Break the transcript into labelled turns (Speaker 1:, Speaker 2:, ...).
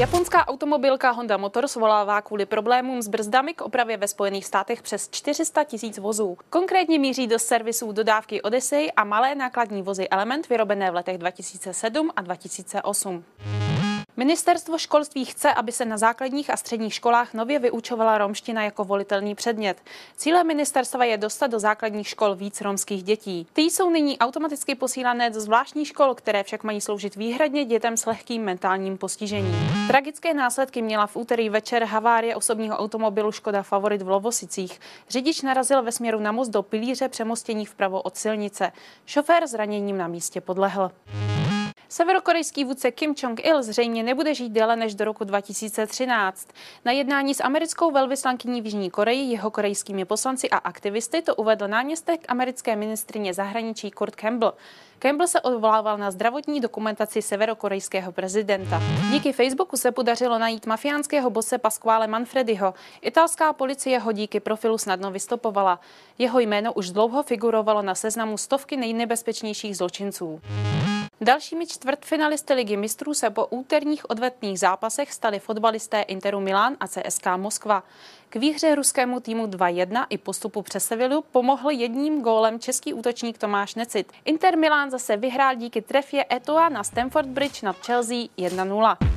Speaker 1: Japonská automobilka Honda Motors volává kvůli problémům s brzdami k opravě ve Spojených státech přes 400 tisíc vozů. Konkrétně míří do servisů dodávky Odyssey a malé nákladní vozy Element vyrobené v letech 2007 a 2008. Ministerstvo školství chce, aby se na základních a středních školách nově vyučovala romština jako volitelný předmět. Cílem ministerstva je dostat do základních škol víc romských dětí. Ty jsou nyní automaticky posílané do zvláštních škol, které však mají sloužit výhradně dětem s lehkým mentálním postižením. Tragické následky měla v úterý večer havárie osobního automobilu Škoda Favorit v Lovosicích. Řidič narazil ve směru na most do pilíře přemostění vpravo od silnice. Šofér zraněním na místě podlehl. Severokorejský vůdce Kim Jong-il zřejmě nebude žít déle než do roku 2013. Na jednání s americkou velvyslankyní v Jižní Koreji, jeho korejskými poslanci a aktivisty to uvedl náměstek americké ministrině zahraničí Kurt Campbell. Campbell se odvolával na zdravotní dokumentaci severokorejského prezidenta. Díky Facebooku se podařilo najít mafiánského bose Pasquale Manfrediho. Italská policie ho díky profilu snadno vystopovala. Jeho jméno už dlouho figurovalo na seznamu stovky nejnebezpečnějších zločinců. Dalšími čtvrtfinalisty Ligy mistrů se po úterních odvetných zápasech stali fotbalisté Interu Milán a CSK Moskva. K výhře ruskému týmu 2-1 i postupu přes Sevilu pomohl jedním gólem český útočník Tomáš Necit. Inter Milán zase vyhrál díky trefě Etoa na Stamford Bridge nad Chelsea 1-0.